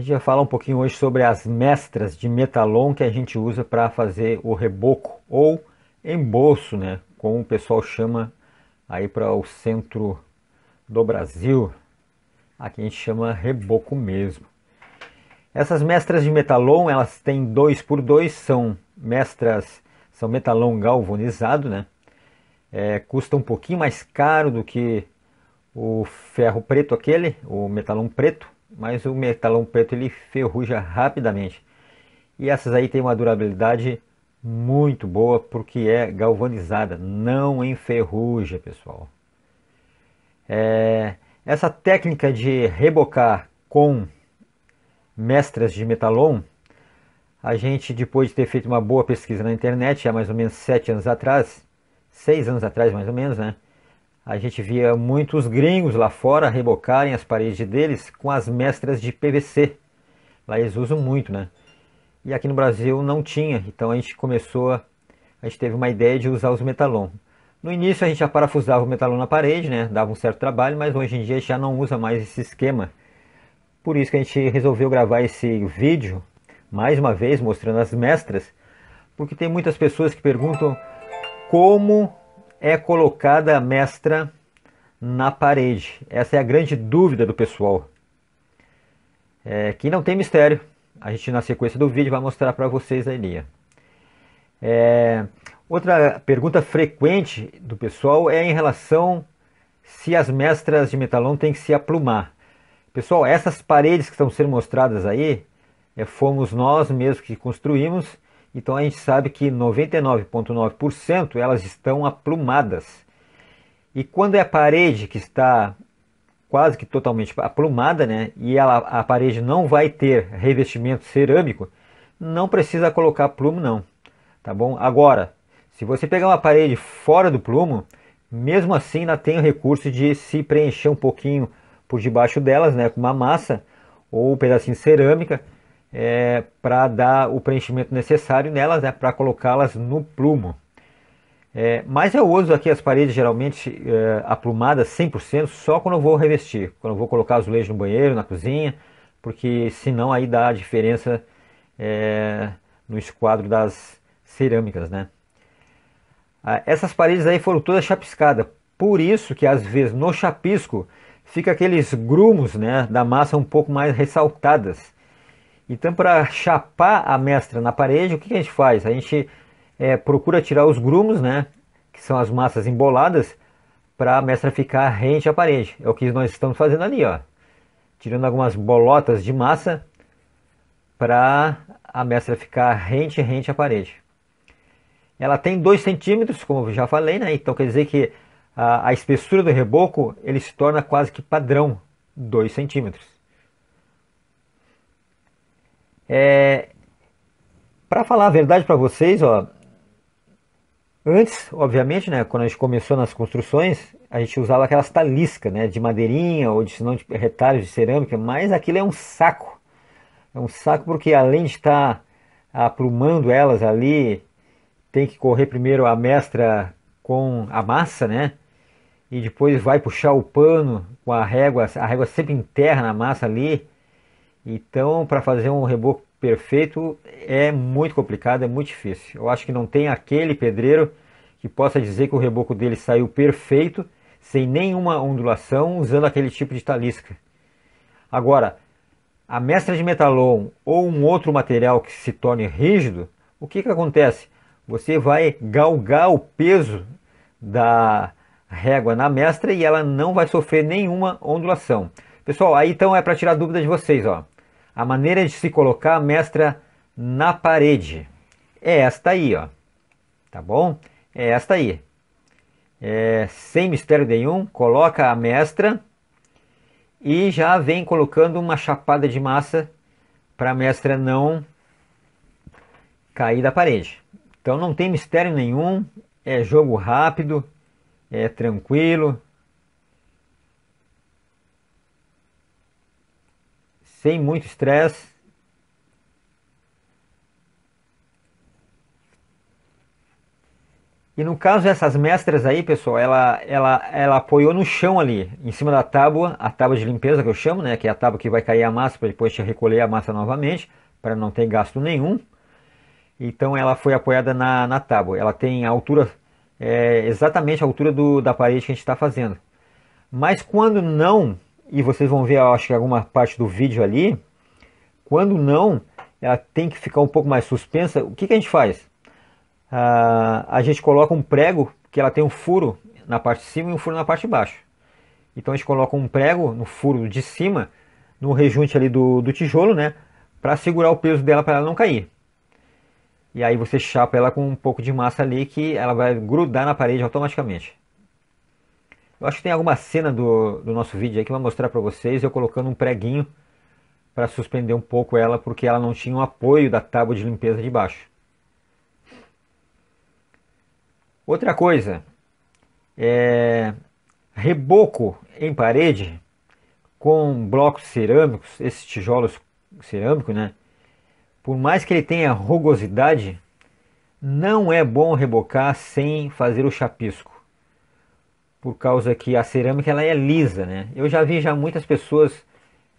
gente vai falar um pouquinho hoje sobre as mestras de metalon que a gente usa para fazer o reboco ou embolso, né? Como o pessoal chama aí para o centro do Brasil. Aqui a gente chama reboco mesmo. Essas mestras de metalon, elas têm 2 por 2 são mestras, são metalon galvanizado, né? É, custa um pouquinho mais caro do que o ferro preto aquele, o metalão preto, mas o metalão preto ele ferruja rapidamente. E essas aí tem uma durabilidade muito boa porque é galvanizada, não enferruja, pessoal. É, essa técnica de rebocar com mestras de metalon, a gente depois de ter feito uma boa pesquisa na internet, há mais ou menos sete anos atrás, seis anos atrás mais ou menos, né? A gente via muitos gringos lá fora rebocarem as paredes deles com as mestras de PVC. Lá eles usam muito, né? E aqui no Brasil não tinha, então a gente começou, a, a gente teve uma ideia de usar os metalon. No início a gente já parafusava o metalon na parede, né? Dava um certo trabalho, mas hoje em dia a gente já não usa mais esse esquema. Por isso que a gente resolveu gravar esse vídeo, mais uma vez mostrando as mestras, porque tem muitas pessoas que perguntam como é colocada a mestra na parede? Essa é a grande dúvida do pessoal. É, que não tem mistério. A gente na sequência do vídeo vai mostrar para vocês a linha. É, outra pergunta frequente do pessoal é em relação se as mestras de metalon têm que se aplumar. Pessoal, essas paredes que estão sendo mostradas aí, é, fomos nós mesmos que construímos então a gente sabe que 99,9% elas estão aplumadas. E quando é a parede que está quase que totalmente aplumada, né, e ela, a parede não vai ter revestimento cerâmico, não precisa colocar plumo não, tá bom? Agora, se você pegar uma parede fora do plumo, mesmo assim ela tem o recurso de se preencher um pouquinho por debaixo delas, né, com uma massa ou um pedacinho de cerâmica, é, para dar o preenchimento necessário nelas, né, para colocá-las no plumo. É, mas eu uso aqui as paredes geralmente é, aplumadas 100% só quando eu vou revestir, quando eu vou colocar azulejo no banheiro, na cozinha, porque senão aí dá a diferença é, no esquadro das cerâmicas, né? Ah, essas paredes aí foram todas chapiscadas, por isso que às vezes no chapisco fica aqueles grumos né, da massa um pouco mais ressaltadas. Então, para chapar a mestra na parede, o que a gente faz? A gente é, procura tirar os grumos, né, que são as massas emboladas, para a mestra ficar rente à parede. É o que nós estamos fazendo ali, ó. Tirando algumas bolotas de massa para a mestra ficar rente, rente à parede. Ela tem 2 centímetros, como já falei, né? Então quer dizer que a, a espessura do reboco ele se torna quase que padrão, 2 centímetros. É, para falar a verdade para vocês, ó, antes, obviamente, né, quando a gente começou nas construções, a gente usava aquelas taliscas, né, de madeirinha ou de senão de retalhos de cerâmica, mas aquilo é um saco. É um saco porque além de estar tá aprumando elas ali, tem que correr primeiro a mestra com a massa, né? E depois vai puxar o pano com a régua, a régua sempre enterra na massa ali. Então, para fazer um reboco perfeito é muito complicado, é muito difícil. Eu acho que não tem aquele pedreiro que possa dizer que o reboco dele saiu perfeito, sem nenhuma ondulação, usando aquele tipo de talisca. Agora, a mestra de metalon ou um outro material que se torne rígido, o que, que acontece? Você vai galgar o peso da régua na mestra e ela não vai sofrer nenhuma ondulação. Pessoal, aí então é para tirar dúvida de vocês, ó. A maneira de se colocar a mestra na parede é esta aí, ó. Tá bom? É esta aí. É, sem mistério nenhum, coloca a mestra e já vem colocando uma chapada de massa para a mestra não cair da parede. Então não tem mistério nenhum, é jogo rápido, é tranquilo, sem muito estresse. E no caso dessas mestras aí, pessoal, ela, ela, ela apoiou no chão ali, em cima da tábua, a tábua de limpeza que eu chamo, né? Que é a tábua que vai cair a massa para depois te recolher a massa novamente, para não ter gasto nenhum. Então ela foi apoiada na, na tábua. Ela tem a altura, é, exatamente a altura do, da parede que a gente está fazendo. Mas quando não, e vocês vão ver, acho que alguma parte do vídeo ali, quando não, ela tem que ficar um pouco mais suspensa, o que, que a gente faz? Ah, a gente coloca um prego, que ela tem um furo na parte de cima e um furo na parte de baixo. Então a gente coloca um prego no furo de cima, no rejunte ali do, do tijolo, né? Para segurar o peso dela para ela não cair. E aí você chapa ela com um pouco de massa ali que ela vai grudar na parede automaticamente. Eu acho que tem alguma cena do, do nosso vídeo aí que vai mostrar para vocês eu colocando um preguinho para suspender um pouco ela, porque ela não tinha o um apoio da tábua de limpeza de baixo. Outra coisa, é, reboco em parede com blocos cerâmicos, esses tijolos cerâmicos, né? Por mais que ele tenha rugosidade, não é bom rebocar sem fazer o chapisco por causa que a cerâmica ela é lisa, né? Eu já vi já muitas pessoas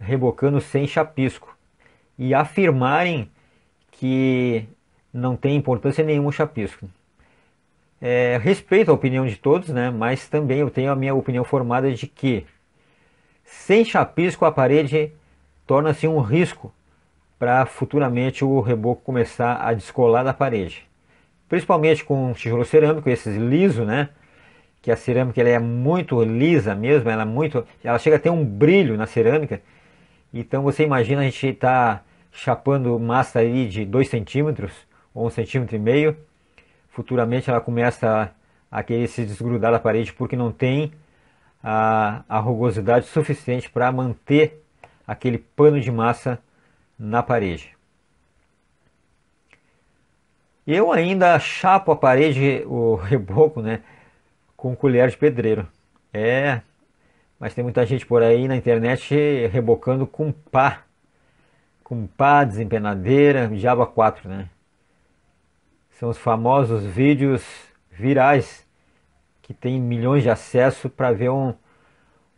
rebocando sem chapisco e afirmarem que não tem importância nenhuma o chapisco. É, respeito a opinião de todos, né? Mas também eu tenho a minha opinião formada de que sem chapisco a parede torna-se um risco para futuramente o reboco começar a descolar da parede. Principalmente com tijolo cerâmico, esses liso, né? que a cerâmica ela é muito lisa mesmo, ela é muito, ela chega a ter um brilho na cerâmica. Então você imagina a gente estar tá chapando massa aí de 2 centímetros ou um centímetro e meio. Futuramente ela começa a, a querer se desgrudar da parede porque não tem a, a rugosidade suficiente para manter aquele pano de massa na parede. Eu ainda chapo a parede, o reboco, né? com colher de pedreiro. É, mas tem muita gente por aí na internet rebocando com pá. Com pá, desempenadeira, Java 4, né? São os famosos vídeos virais que tem milhões de acesso para ver um,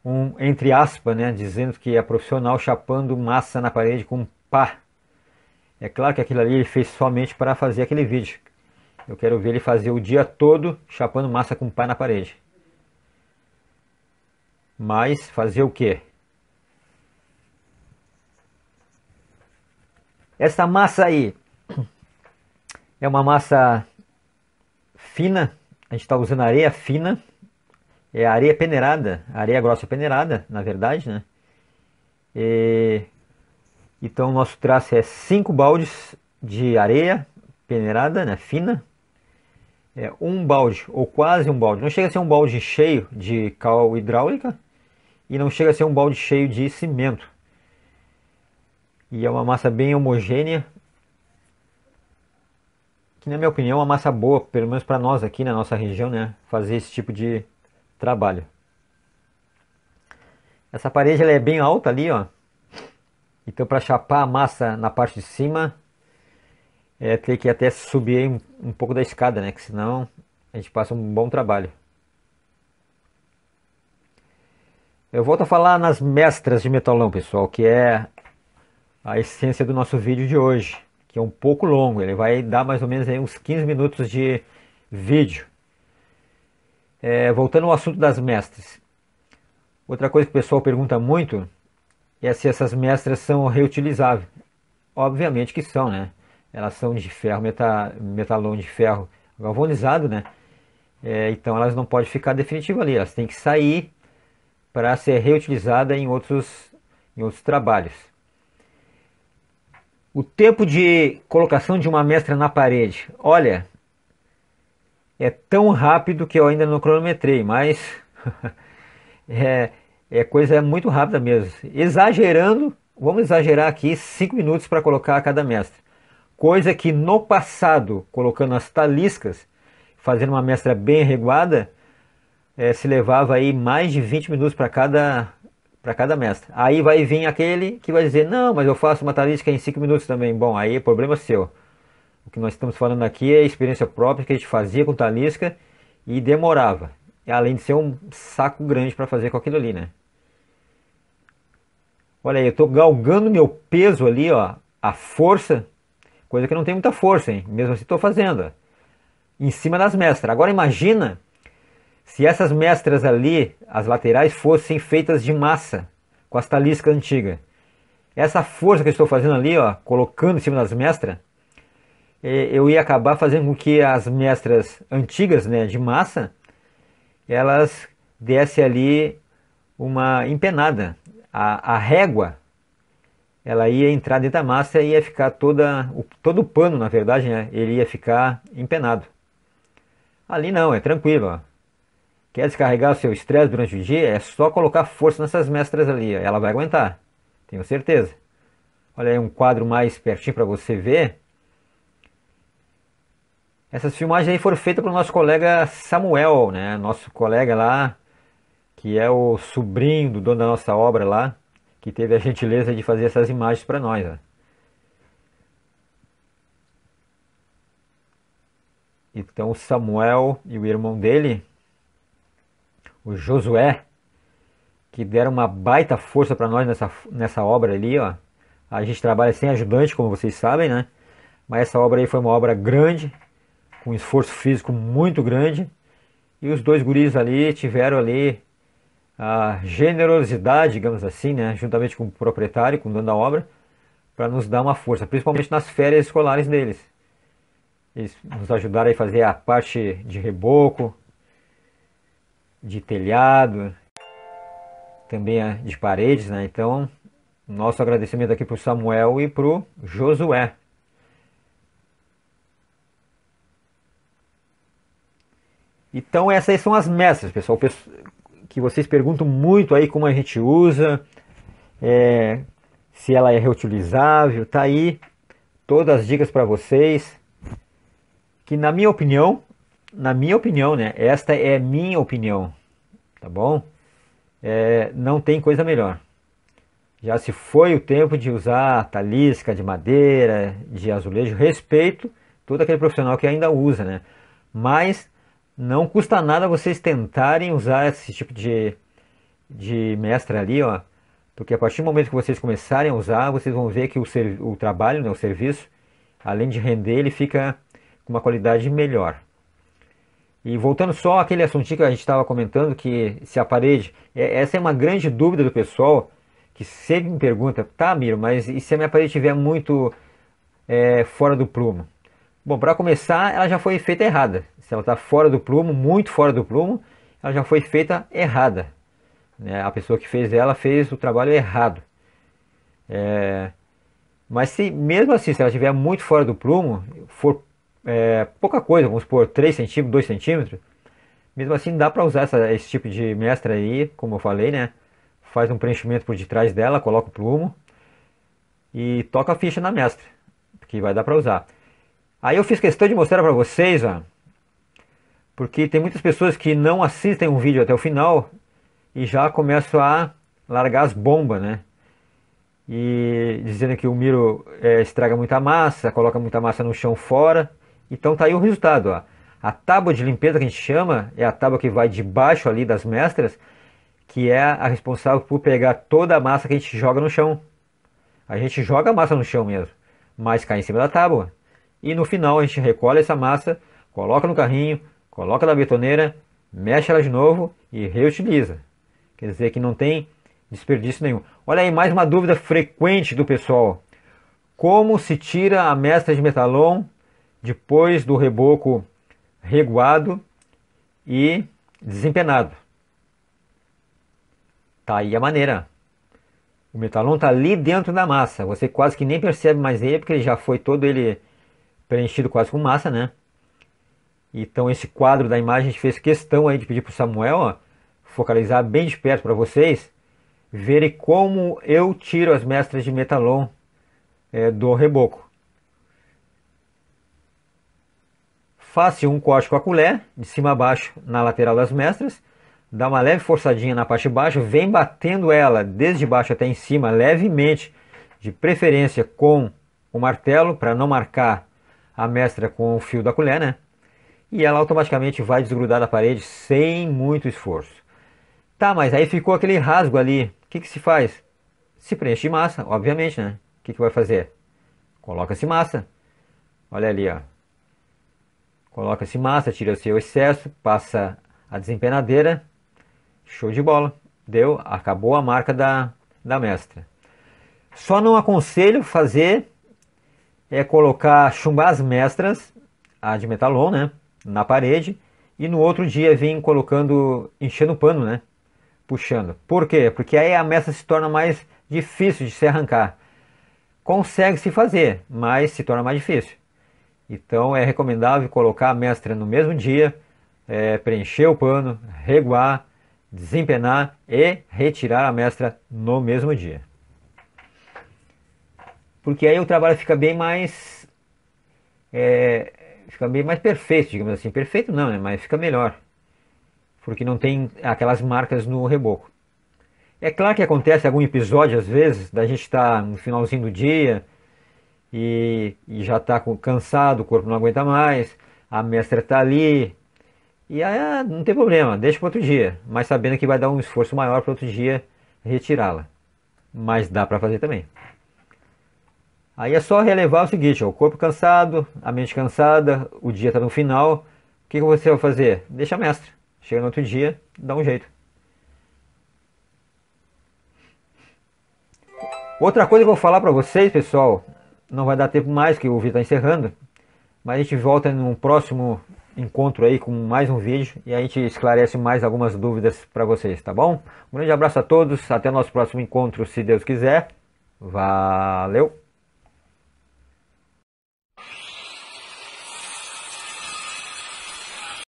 um, entre aspas, né, dizendo que é profissional chapando massa na parede com pá. É claro que aquilo ali ele fez somente para fazer aquele vídeo. Eu quero ver ele fazer o dia todo chapando massa com pai na parede. Mas fazer o quê? Essa massa aí é uma massa fina, a gente está usando areia fina, é areia peneirada, areia grossa peneirada, na verdade, né? E, então o nosso traço é 5 baldes de areia peneirada, né, fina, é, um balde, ou quase um balde, não chega a ser um balde cheio de cal hidráulica e não chega a ser um balde cheio de cimento. E é uma massa bem homogênea, que na minha opinião é uma massa boa, pelo menos para nós aqui na nossa região, né, fazer esse tipo de trabalho. Essa parede ela é bem alta ali, ó. Então para chapar a massa na parte de cima, é ter que até subir um, um pouco da escada, né? Que senão a gente passa um bom trabalho. Eu volto a falar nas mestras de metalão, pessoal, que é a essência do nosso vídeo de hoje, que é um pouco longo, ele vai dar mais ou menos uns 15 minutos de vídeo. É, voltando ao assunto das mestras. Outra coisa que o pessoal pergunta muito é se essas mestras são reutilizáveis. Obviamente que são, né? elas são de ferro, meta, metalon de ferro galvanizado, né? É, então elas não podem ficar definitivas ali, elas têm que sair para ser reutilizada em outros, em outros trabalhos. O tempo de colocação de uma mestra na parede, olha, é tão rápido que eu ainda não cronometrei, mas é, é coisa muito rápida mesmo. Exagerando, vamos exagerar aqui 5 minutos para colocar cada mestra. Coisa que no passado, colocando as taliscas, fazendo uma mestra bem reguada, é, eh, se levava aí mais de 20 minutos para cada para cada mestra. Aí vai vir aquele que vai dizer: "Não, mas eu faço uma talisca em 5 minutos também". Bom, aí é problema seu. O que nós estamos falando aqui é experiência própria que a gente fazia com talisca e demorava. Além de ser um saco grande para fazer com aquilo ali, né? Olha aí, eu estou galgando meu peso ali, ó, a força coisa que não tem muita força, hein? mesmo assim estou fazendo, em cima das mestras. Agora imagina se essas mestras ali, as laterais, fossem feitas de massa, com as taliscas antigas. Essa força que eu estou fazendo ali, ó, colocando em cima das mestras, é, eu ia acabar fazendo com que as mestras antigas, né, de massa, elas dessem ali uma empenada. a, a régua ela ia entrar dentro da massa e ia ficar toda, o, todo o pano, na verdade, né? ele ia ficar empenado. Ali não, é tranquilo. Ó. Quer descarregar o seu estresse durante o dia? É só colocar força nessas mestras ali, ó. ela vai aguentar, tenho certeza. Olha aí um quadro mais pertinho para você ver. Essas filmagens aí foram feitas pelo nosso colega Samuel, né? Nosso colega lá, que é o sobrinho do dono da nossa obra lá que teve a gentileza de fazer essas imagens para nós. Né? Então Samuel e o irmão dele, o Josué, que deram uma baita força para nós nessa, nessa obra ali, ó. A gente trabalha sem ajudante, como vocês sabem, né? Mas essa obra aí foi uma obra grande, com esforço físico muito grande. E os dois guris ali tiveram ali a generosidade, digamos assim, né, juntamente com o proprietário, com o dono da obra, para nos dar uma força, principalmente nas férias escolares deles. Eles nos ajudaram a fazer a parte de reboco, de telhado, também a de paredes, né? Então, nosso agradecimento aqui para o Samuel e para o Josué. Então essas são as mestras, pessoal que vocês perguntam muito aí como a gente usa, é, se ela é reutilizável, tá aí todas as dicas para vocês. Que na minha opinião, na minha opinião, né? Esta é minha opinião, tá bom? É, não tem coisa melhor. Já se foi o tempo de usar talisca de madeira, de azulejo, respeito todo aquele profissional que ainda usa, né? Mas não custa nada vocês tentarem usar esse tipo de, de mestra ali, ó. Porque a partir do momento que vocês começarem a usar, vocês vão ver que o, ser, o trabalho, né, o serviço, além de render, ele fica com uma qualidade melhor. E voltando só àquele assuntinho que a gente estava comentando, que se a parede... É, essa é uma grande dúvida do pessoal, que sempre me pergunta, tá, Miro, mas e se a minha parede estiver muito é, fora do plumo? Bom, para começar, ela já foi feita errada ela está fora do plumo, muito fora do plumo, ela já foi feita errada. Né? A pessoa que fez ela fez o trabalho errado. É, mas se mesmo assim, se ela estiver muito fora do plumo, for é, pouca coisa, vamos supor 3 centímetros, 2 centímetros, mesmo assim dá para usar essa, esse tipo de mestra aí, como eu falei, né? Faz um preenchimento por detrás dela, coloca o plumo e toca a ficha na mestra, que vai dar para usar. Aí eu fiz questão de mostrar para vocês, ó, porque tem muitas pessoas que não assistem um vídeo até o final e já começam a largar as bombas, né? E dizendo que o Miro é, estraga muita massa, coloca muita massa no chão fora. Então tá aí o resultado, ó. A tábua de limpeza que a gente chama é a tábua que vai debaixo ali das mestras, que é a responsável por pegar toda a massa que a gente joga no chão. A gente joga a massa no chão mesmo, mas cai em cima da tábua. E no final a gente recolhe essa massa, coloca no carrinho, coloca na betoneira, mexe ela de novo e reutiliza. Quer dizer que não tem desperdício nenhum. Olha aí mais uma dúvida frequente do pessoal. Como se tira a mestra de metalon depois do reboco reguado e desempenado? Tá aí a maneira. O metalon está ali dentro da massa. Você quase que nem percebe mais ele, porque ele já foi todo ele preenchido quase com massa, né? Então esse quadro da imagem a gente fez questão aí de pedir para o Samuel ó, focalizar bem de perto para vocês verem como eu tiro as mestras de metalon é, do reboco. Faço um corte com a colher, de cima a baixo na lateral das mestras, dá uma leve forçadinha na parte de baixo, vem batendo ela desde baixo até em cima levemente, de preferência com o martelo para não marcar a mestra com o fio da colher, né? e ela automaticamente vai desgrudar da parede sem muito esforço. Tá, mas aí ficou aquele rasgo ali. O que, que se faz? Se preenche de massa, obviamente, né? O que, que vai fazer? Coloca-se massa. Olha ali, ó. Coloca-se massa, tira o seu excesso, passa a desempenadeira. Show de bola. Deu, acabou a marca da, da mestra. Só não aconselho fazer é colocar chumbar as mestras, a de metalon, né? na parede e no outro dia vem colocando, enchendo o pano, né? Puxando. Por quê? Porque aí a mestra se torna mais difícil de se arrancar. Consegue se fazer, mas se torna mais difícil. Então é recomendável colocar a mestra no mesmo dia, é, preencher o pano, reguar, desempenar e retirar a mestra no mesmo dia. Porque aí o trabalho fica bem mais é, fica bem mais perfeito, digamos assim. Perfeito não, né? Mas fica melhor. Porque não tem aquelas marcas no reboco. É claro que acontece algum episódio, às vezes, da gente estar tá no finalzinho do dia e, e já está cansado, o corpo não aguenta mais, a mestra está ali. E aí ah, não tem problema, deixa para outro dia. Mas sabendo que vai dar um esforço maior para outro dia retirá-la. Mas dá para fazer também. Aí é só relevar o seguinte, ó, o corpo cansado, a mente cansada, o dia está no final. O que, que você vai fazer? Deixa mestre. Chega no outro dia, dá um jeito. Outra coisa que eu vou falar para vocês, pessoal, não vai dar tempo mais que o vídeo está encerrando, mas a gente volta num próximo encontro aí com mais um vídeo e a gente esclarece mais algumas dúvidas para vocês, tá bom? Um grande abraço a todos, até o nosso próximo encontro, se Deus quiser. Valeu!